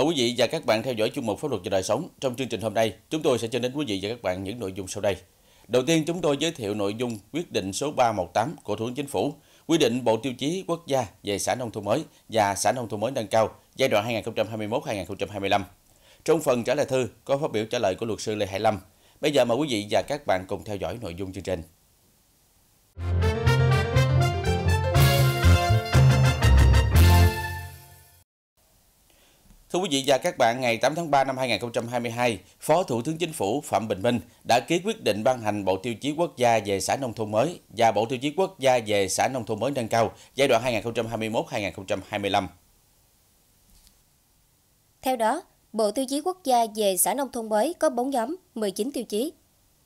Mời quý vị và các bạn theo dõi chương mục pháp luật và đời sống. Trong chương trình hôm nay, chúng tôi sẽ cho đến quý vị và các bạn những nội dung sau đây. Đầu tiên, chúng tôi giới thiệu nội dung quyết định số 318 của Thủ tướng Chính phủ quy định Bộ Tiêu chí Quốc gia về xã nông thôn mới và xã nông thôn mới nâng cao giai đoạn 2021-2025. Trong phần trả lời thư có phát biểu trả lời của luật sư Lê Hải Lâm. Bây giờ mời quý vị và các bạn cùng theo dõi nội dung chương trình. Thưa quý vị và các bạn, ngày 8 tháng 3 năm 2022, Phó Thủ tướng Chính phủ Phạm Bình Minh đã ký quyết định ban hành Bộ Tiêu chí Quốc gia về xã nông thôn mới và Bộ Tiêu chí Quốc gia về xã nông thôn mới nâng cao giai đoạn 2021-2025. Theo đó, Bộ Tiêu chí Quốc gia về xã nông thôn mới có 4 nhóm, 19 tiêu chí.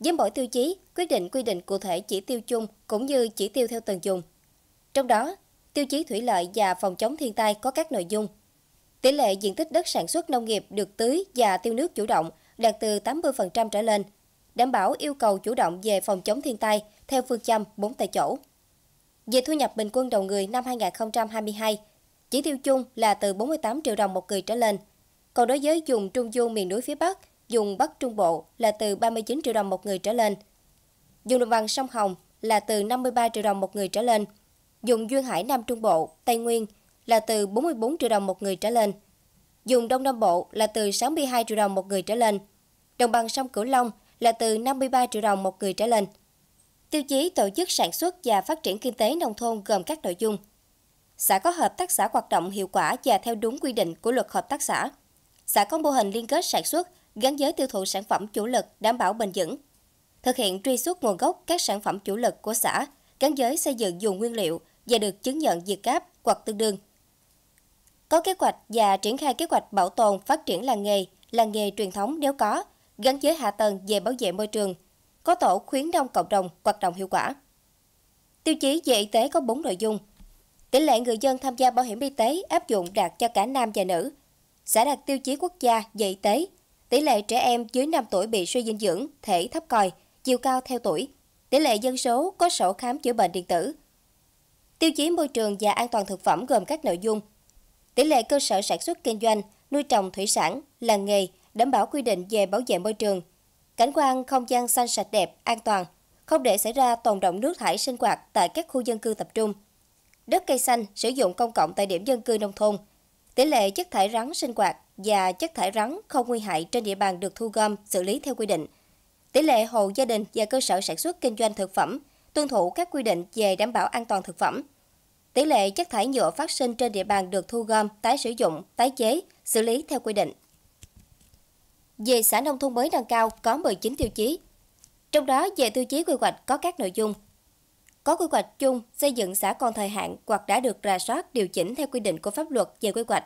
Với mỗi tiêu chí, quyết định quy định cụ thể chỉ tiêu chung cũng như chỉ tiêu theo từng dùng Trong đó, tiêu chí thủy lợi và phòng chống thiên tai có các nội dung – Tỷ lệ diện tích đất sản xuất nông nghiệp được tưới và tiêu nước chủ động đạt từ 80% trở lên, đảm bảo yêu cầu chủ động về phòng chống thiên tai theo phương châm 4 tại chỗ. Về thu nhập bình quân đầu người năm 2022, chỉ tiêu chung là từ 48 triệu đồng một người trở lên. Còn đối với vùng Trung Du miền núi phía Bắc, vùng Bắc Trung Bộ là từ 39 triệu đồng một người trở lên. Vùng đồng bằng sông Hồng là từ 53 triệu đồng một người trở lên. Dùng Duyên Hải Nam Trung Bộ, Tây Nguyên là từ 44 triệu đồng một người trở lên. Dùng Đông Nam Bộ là từ 62 triệu đồng một người trở lên. Đồng bằng sông Cửu Long là từ 53 triệu đồng một người trở lên. Tiêu chí tổ chức sản xuất và phát triển kinh tế nông thôn gồm các nội dung. Xã có hợp tác xã hoạt động hiệu quả và theo đúng quy định của luật hợp tác xã. Xã có mô hình liên kết sản xuất, gắn với tiêu thụ sản phẩm chủ lực đảm bảo bền vững. Thực hiện truy xuất nguồn gốc các sản phẩm chủ lực của xã, gắn với xây dựng dùng nguyên liệu và được chứng nhận việt gáp hoặc tương đương có kế hoạch và triển khai kế hoạch bảo tồn phát triển làng nghề, làng nghề truyền thống nếu có, gắn giới hạ tầng về bảo vệ môi trường, có tổ khuyến nông cộng đồng hoạt động hiệu quả. Tiêu chí về y tế có 4 nội dung. Tỷ lệ người dân tham gia bảo hiểm y tế áp dụng đạt cho cả nam và nữ. xã đạt tiêu chí quốc gia về y tế. Tỷ lệ trẻ em dưới 5 tuổi bị suy dinh dưỡng, thể thấp còi, chiều cao theo tuổi. Tỷ lệ dân số có sổ khám chữa bệnh điện tử. Tiêu chí môi trường và an toàn thực phẩm gồm các nội dung Tỷ lệ cơ sở sản xuất kinh doanh, nuôi trồng thủy sản, làng nghề, đảm bảo quy định về bảo vệ môi trường. Cảnh quan không gian xanh sạch đẹp, an toàn, không để xảy ra tồn động nước thải sinh hoạt tại các khu dân cư tập trung. Đất cây xanh sử dụng công cộng tại điểm dân cư nông thôn. Tỷ lệ chất thải rắn sinh hoạt và chất thải rắn không nguy hại trên địa bàn được thu gom, xử lý theo quy định. Tỷ lệ hộ gia đình và cơ sở sản xuất kinh doanh thực phẩm tuân thủ các quy định về đảm bảo an toàn thực phẩm. Tỷ lệ chất thải nhựa phát sinh trên địa bàn được thu gom, tái sử dụng, tái chế, xử lý theo quy định. Về xã nông thôn mới nâng cao có 19 tiêu chí. Trong đó về tiêu chí quy hoạch có các nội dung. Có quy hoạch chung xây dựng xã còn thời hạn hoặc đã được rà soát điều chỉnh theo quy định của pháp luật về quy hoạch.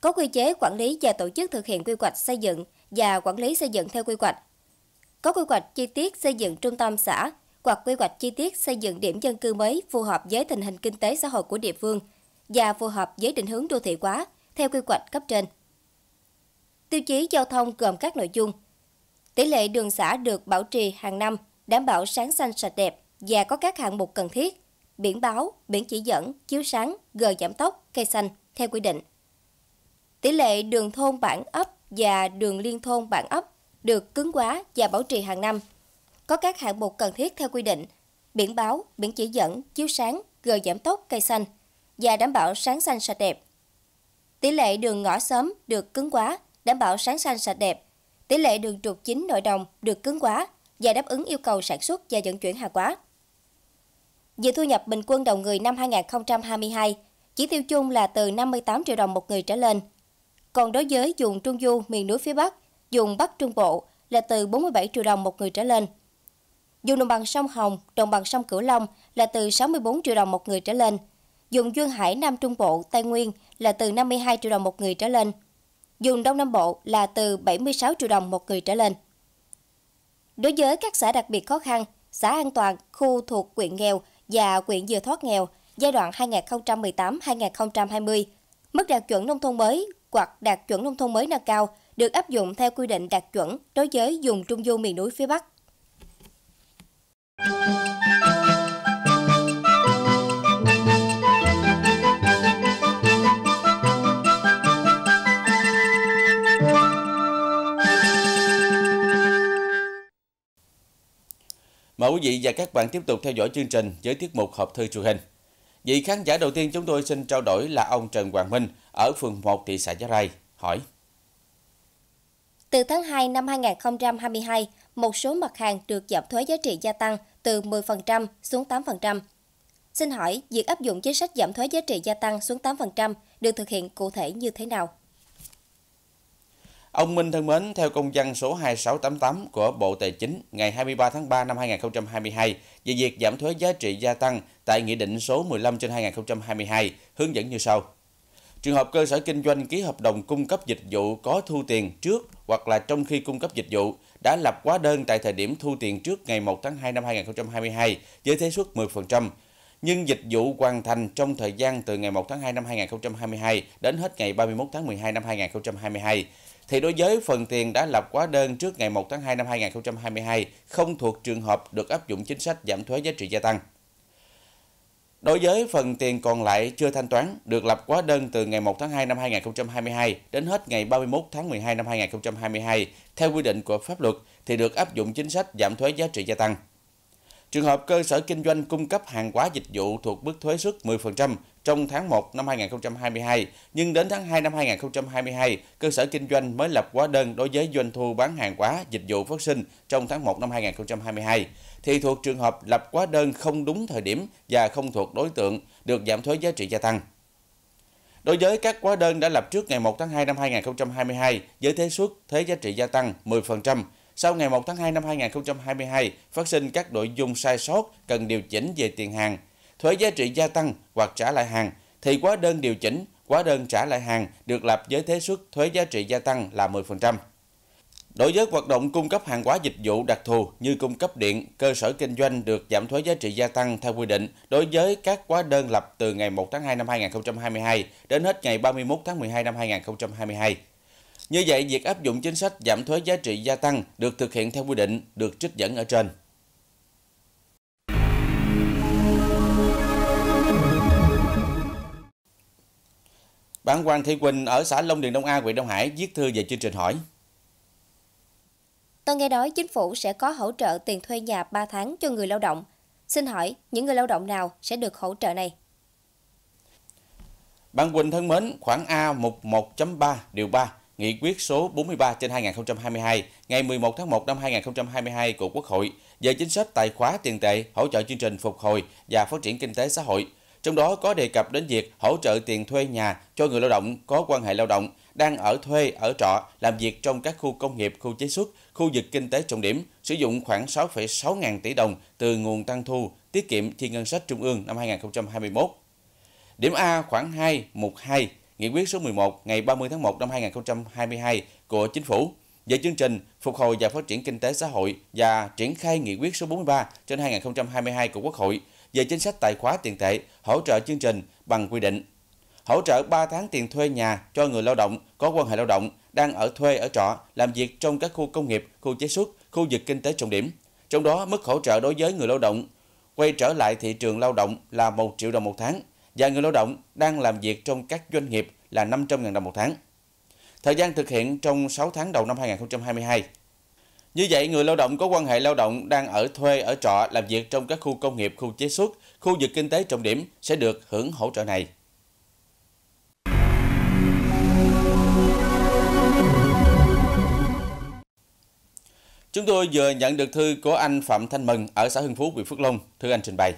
Có quy chế quản lý và tổ chức thực hiện quy hoạch xây dựng và quản lý xây dựng theo quy hoạch. Có quy hoạch chi tiết xây dựng trung tâm xã hoặc quy hoạch chi tiết xây dựng điểm dân cư mới phù hợp với tình hình kinh tế xã hội của địa phương và phù hợp với định hướng đô thị hóa theo quy hoạch cấp trên. Tiêu chí giao thông gồm các nội dung Tỷ lệ đường xã được bảo trì hàng năm, đảm bảo sáng xanh sạch đẹp và có các hạng mục cần thiết, biển báo, biển chỉ dẫn, chiếu sáng, gờ giảm tốc, cây xanh theo quy định. Tỷ lệ đường thôn bản ấp và đường liên thôn bản ấp được cứng quá và bảo trì hàng năm có các hạng mục cần thiết theo quy định, biển báo, biển chỉ dẫn, chiếu sáng, gờ giảm tốc, cây xanh và đảm bảo sáng xanh sạch đẹp. Tỷ lệ đường ngõ xóm được cứng quá, đảm bảo sáng xanh sạch đẹp. Tỷ lệ đường trục chính nội đồng được cứng quá và đáp ứng yêu cầu sản xuất và vận chuyển hàng hóa. về thu nhập bình quân đầu người năm 2022, chỉ tiêu chung là từ 58 triệu đồng một người trở lên. Còn đối với vùng Trung Du, miền núi phía Bắc, vùng Bắc Trung Bộ là từ 47 triệu đồng một người trở lên dù đồng bằng sông Hồng, đồng bằng sông Cửu Long là từ 64 triệu đồng một người trở lên. Dùng Duyên Hải Nam Trung Bộ, Tây Nguyên là từ 52 triệu đồng một người trở lên. Dùng Đông Nam Bộ là từ 76 triệu đồng một người trở lên. Đối với các xã đặc biệt khó khăn, xã an toàn, khu thuộc quyện nghèo và quyện vừa thoát nghèo giai đoạn 2018-2020, mức đạt chuẩn nông thôn mới hoặc đạt chuẩn nông thôn mới nâng cao được áp dụng theo quy định đạt chuẩn đối với vùng trung du miền núi phía Bắc. Mời quý vị và các bạn tiếp tục theo dõi chương trình với tiết mục hộp thư truyền hình. Vị khán giả đầu tiên chúng tôi xin trao đổi là ông Trần Hoàng Minh ở phường 1 thị xã Giá Rai hỏi. Từ tháng 2 năm 2022, một số mặt hàng được giảm thuế giá trị gia tăng từ 10% xuống 8%. Xin hỏi, việc áp dụng chính sách giảm thuế giá trị gia tăng xuống 8% được thực hiện cụ thể như thế nào? Ông Minh thân mến, theo công văn số 2688 của Bộ Tài chính ngày 23 tháng 3 năm 2022 về việc giảm thuế giá trị gia tăng tại Nghị định số 15 trên 2022 hướng dẫn như sau. Trường hợp cơ sở kinh doanh ký hợp đồng cung cấp dịch vụ có thu tiền trước hoặc là trong khi cung cấp dịch vụ đã lập quá đơn tại thời điểm thu tiền trước ngày 1 tháng 2 năm 2022 với thuế suất 10%, nhưng dịch vụ hoàn thành trong thời gian từ ngày 1 tháng 2 năm 2022 đến hết ngày 31 tháng 12 năm 2022 thì đối với phần tiền đã lập quá đơn trước ngày 1 tháng 2 năm 2022 không thuộc trường hợp được áp dụng chính sách giảm thuế giá trị gia tăng. Đối với phần tiền còn lại chưa thanh toán được lập hóa đơn từ ngày 1 tháng 2 năm 2022 đến hết ngày 31 tháng 12 năm 2022 theo quy định của pháp luật thì được áp dụng chính sách giảm thuế giá trị gia tăng. Trường hợp cơ sở kinh doanh cung cấp hàng hóa dịch vụ thuộc mức thuế suất 10% trong tháng 1 năm 2022, nhưng đến tháng 2 năm 2022, cơ sở kinh doanh mới lập hóa đơn đối với doanh thu bán hàng hóa, dịch vụ phát sinh trong tháng 1 năm 2022, thì thuộc trường hợp lập hóa đơn không đúng thời điểm và không thuộc đối tượng được giảm thuế giá trị gia tăng. Đối với các hóa đơn đã lập trước ngày 1 tháng 2 năm 2022 với thuế suất thuế giá trị gia tăng 10%, sau ngày 1 tháng 2 năm 2022 phát sinh các nội dung sai sót cần điều chỉnh về tiền hàng thuế giá trị gia tăng hoặc trả lại hàng thì quá đơn điều chỉnh, quá đơn trả lại hàng được lập với thế suất thuế giá trị gia tăng là 10%. Đối với hoạt động cung cấp hàng hóa dịch vụ đặc thù như cung cấp điện, cơ sở kinh doanh được giảm thuế giá trị gia tăng theo quy định đối với các quá đơn lập từ ngày 1 tháng 2 năm 2022 đến hết ngày 31 tháng 12 năm 2022. Như vậy, việc áp dụng chính sách giảm thuế giá trị gia tăng được thực hiện theo quy định được trích dẫn ở trên. Bạn Hoàng Thị Quỳnh ở xã Long Điền Đông A, huyện Đông Hải viết thư về chương trình hỏi. Tôi nghe nói chính phủ sẽ có hỗ trợ tiền thuê nhà 3 tháng cho người lao động. Xin hỏi, những người lao động nào sẽ được hỗ trợ này? Bạn Quỳnh thân mến, khoảng A mục 1.3 điều 3 Nghị quyết số 43 trên 2022 ngày 11 tháng 1 năm 2022 của Quốc hội về chính sách tài khóa tiền tệ hỗ trợ chương trình phục hồi và phát triển kinh tế xã hội trong đó có đề cập đến việc hỗ trợ tiền thuê nhà cho người lao động có quan hệ lao động đang ở thuê, ở trọ, làm việc trong các khu công nghiệp, khu chế xuất, khu vực kinh tế trọng điểm, sử dụng khoảng 6,6 ngàn tỷ đồng từ nguồn tăng thu tiết kiệm chi ngân sách trung ương năm 2021. Điểm A khoảng 2, mục 2, Nghị quyết số 11 ngày 30 tháng 1 năm 2022 của Chính phủ về chương trình phục hồi và phát triển kinh tế xã hội và triển khai nghị quyết số 43 trên 2022 của Quốc hội – về chính sách tài khóa tiền tệ, hỗ trợ chương trình bằng quy định. Hỗ trợ 3 tháng tiền thuê nhà cho người lao động có quan hệ lao động đang ở thuê ở trọ, làm việc trong các khu công nghiệp, khu chế xuất, khu vực kinh tế trọng điểm. Trong đó, mức hỗ trợ đối với người lao động quay trở lại thị trường lao động là 1 triệu đồng một tháng và người lao động đang làm việc trong các doanh nghiệp là 500.000 đồng một tháng. Thời gian thực hiện trong 6 tháng đầu năm 2022. Như vậy, người lao động có quan hệ lao động đang ở thuê, ở trọ, làm việc trong các khu công nghiệp, khu chế xuất, khu vực kinh tế trọng điểm sẽ được hưởng hỗ trợ này. Chúng tôi vừa nhận được thư của anh Phạm Thanh Mừng ở xã Hưng Phú, huyện Phước Long. Thư anh trình bày.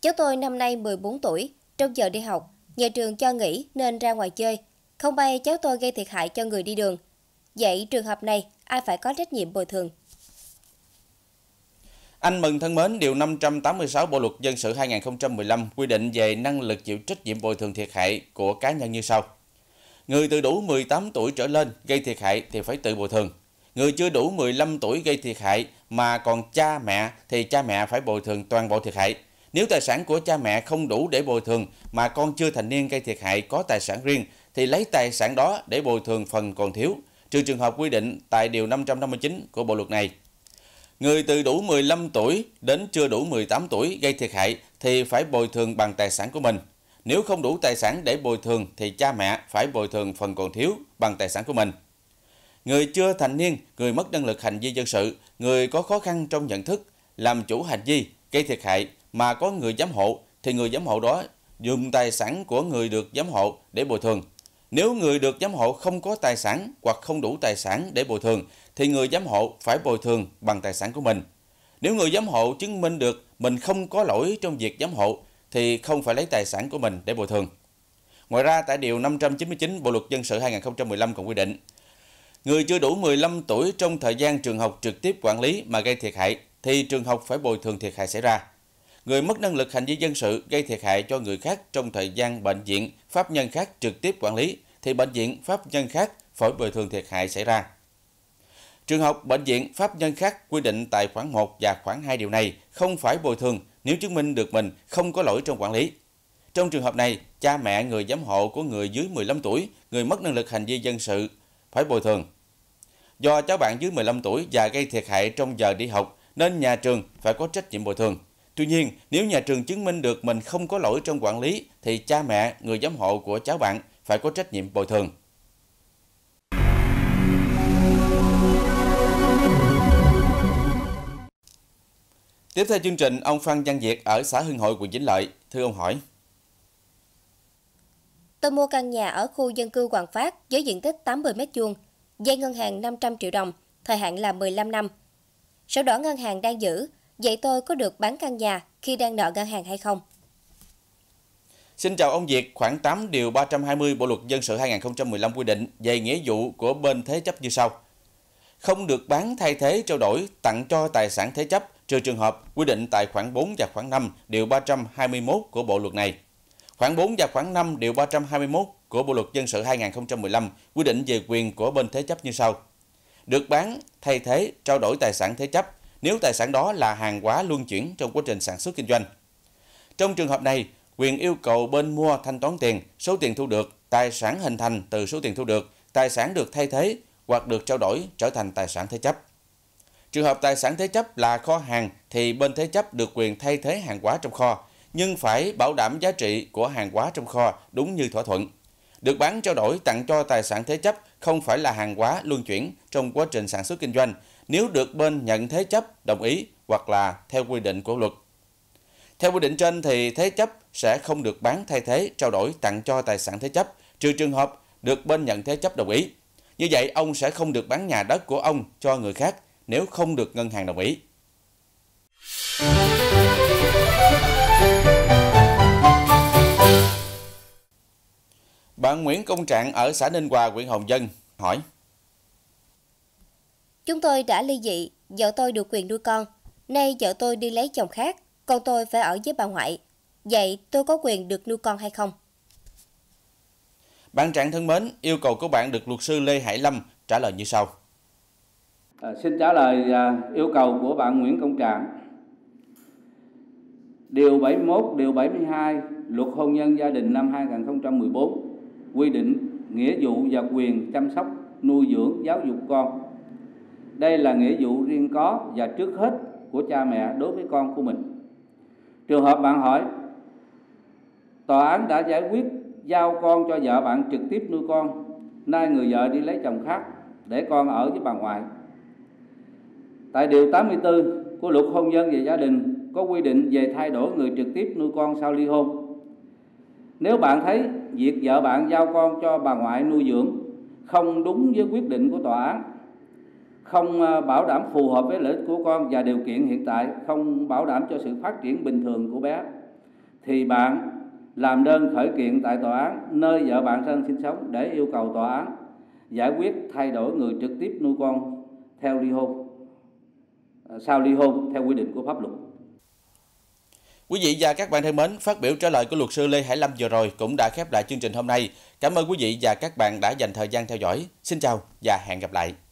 Cháu tôi năm nay 14 tuổi, trong giờ đi học, nhà trường cho nghỉ nên ra ngoài chơi. Không may cháu tôi gây thiệt hại cho người đi đường – Vậy trường hợp này, ai phải có trách nhiệm bồi thường? Anh Mừng thân mến, Điều 586 Bộ Luật Dân sự 2015 quy định về năng lực chịu trách nhiệm bồi thường thiệt hại của cá nhân như sau. Người từ đủ 18 tuổi trở lên gây thiệt hại thì phải tự bồi thường. Người chưa đủ 15 tuổi gây thiệt hại mà còn cha mẹ thì cha mẹ phải bồi thường toàn bộ thiệt hại. Nếu tài sản của cha mẹ không đủ để bồi thường mà con chưa thành niên gây thiệt hại có tài sản riêng thì lấy tài sản đó để bồi thường phần còn thiếu – trừ trường hợp quy định tại Điều 559 của Bộ Luật này. Người từ đủ 15 tuổi đến chưa đủ 18 tuổi gây thiệt hại thì phải bồi thường bằng tài sản của mình. Nếu không đủ tài sản để bồi thường thì cha mẹ phải bồi thường phần còn thiếu bằng tài sản của mình. Người chưa thành niên, người mất năng lực hành vi dân sự, người có khó khăn trong nhận thức, làm chủ hành vi, gây thiệt hại mà có người giám hộ thì người giám hộ đó dùng tài sản của người được giám hộ để bồi thường. Nếu người được giám hộ không có tài sản hoặc không đủ tài sản để bồi thường, thì người giám hộ phải bồi thường bằng tài sản của mình. Nếu người giám hộ chứng minh được mình không có lỗi trong việc giám hộ, thì không phải lấy tài sản của mình để bồi thường. Ngoài ra, tại Điều 599 Bộ Luật Dân sự 2015 còn quy định, người chưa đủ 15 tuổi trong thời gian trường học trực tiếp quản lý mà gây thiệt hại, thì trường học phải bồi thường thiệt hại xảy ra người mất năng lực hành vi dân sự gây thiệt hại cho người khác trong thời gian bệnh viện pháp nhân khác trực tiếp quản lý thì bệnh viện pháp nhân khác phải bồi thường thiệt hại xảy ra. Trường hợp bệnh viện pháp nhân khác quy định tại khoản 1 và khoản 2 điều này không phải bồi thường nếu chứng minh được mình không có lỗi trong quản lý. Trong trường hợp này, cha mẹ người giám hộ của người dưới 15 tuổi, người mất năng lực hành vi dân sự phải bồi thường. Do cháu bạn dưới 15 tuổi và gây thiệt hại trong giờ đi học nên nhà trường phải có trách nhiệm bồi thường. Tuy nhiên, nếu nhà trường chứng minh được mình không có lỗi trong quản lý, thì cha mẹ, người giám hộ của cháu bạn phải có trách nhiệm bồi thường. Tiếp theo chương trình, ông Phan Văn Việt ở xã Hưng Hội, quận Vĩnh Lợi. Thưa ông hỏi. Tôi mua căn nhà ở khu dân cư Hoàng Phát với diện tích 80m2, dây ngân hàng 500 triệu đồng, thời hạn là 15 năm. Sổ đỏ ngân hàng đang giữ, Vậy tôi có được bán căn nhà khi đang nợ ngân hàng hay không? Xin chào ông Việt, khoảng 8 điều 320 Bộ luật dân sự 2015 quy định về nghĩa vụ của bên thế chấp như sau: Không được bán thay thế trao đổi tặng cho tài sản thế chấp trừ trường hợp quy định tại khoản 4 và khoản 5 điều 321 của Bộ luật này. Khoản 4 và khoản 5 điều 321 của Bộ luật dân sự 2015 quy định về quyền của bên thế chấp như sau: Được bán, thay thế, trao đổi tài sản thế chấp nếu tài sản đó là hàng hóa luân chuyển trong quá trình sản xuất kinh doanh. Trong trường hợp này, quyền yêu cầu bên mua thanh toán tiền, số tiền thu được, tài sản hình thành từ số tiền thu được, tài sản được thay thế hoặc được trao đổi trở thành tài sản thế chấp. Trường hợp tài sản thế chấp là kho hàng thì bên thế chấp được quyền thay thế hàng hóa trong kho, nhưng phải bảo đảm giá trị của hàng hóa trong kho đúng như thỏa thuận. Được bán trao đổi tặng cho tài sản thế chấp không phải là hàng hóa luân chuyển trong quá trình sản xuất kinh doanh nếu được bên nhận thế chấp đồng ý hoặc là theo quy định của luật. Theo quy định trên thì thế chấp sẽ không được bán thay thế, trao đổi tặng cho tài sản thế chấp trừ trường hợp được bên nhận thế chấp đồng ý. Như vậy ông sẽ không được bán nhà đất của ông cho người khác nếu không được ngân hàng đồng ý. Bạn Nguyễn Công Trạng ở xã Ninh Hòa, huyện Hồng Dân hỏi Chúng tôi đã ly dị, vợ tôi được quyền nuôi con. Nay vợ tôi đi lấy chồng khác, con tôi phải ở với bà ngoại. Vậy tôi có quyền được nuôi con hay không? Bạn trạng thân mến, yêu cầu của bạn được luật sư Lê Hải Lâm trả lời như sau. À, xin trả lời à, yêu cầu của bạn Nguyễn Công Trạng. Điều 71, điều 72 Luật hôn nhân gia đình năm 2014 quy định nghĩa vụ và quyền chăm sóc, nuôi dưỡng, giáo dục con đây là nghĩa vụ riêng có và trước hết của cha mẹ đối với con của mình. Trường hợp bạn hỏi, tòa án đã giải quyết giao con cho vợ bạn trực tiếp nuôi con, nay người vợ đi lấy chồng khác để con ở với bà ngoại. Tại điều 84 của luật hôn nhân và gia đình có quy định về thay đổi người trực tiếp nuôi con sau ly hôn. Nếu bạn thấy việc vợ bạn giao con cho bà ngoại nuôi dưỡng không đúng với quyết định của tòa án không ờ, bảo đảm phù hợp với lợi ích của con và điều kiện hiện tại không bảo đảm cho sự phát triển bình thường của bé thì bạn làm đơn khởi kiện tại tòa án nơi vợ bạn đang sinh sống để yêu cầu tòa án giải quyết thay đổi người trực tiếp nuôi con theo ly hôn ờ, sau ly hôn theo quy định của pháp luật. Quý vị và các bạn thân mến, phát biểu trả lời của luật sư Lê Hải Lâm vừa rồi cũng đã khép lại chương trình hôm nay. Cảm ơn quý vị và các bạn đã dành thời gian theo dõi. Xin chào và hẹn gặp lại.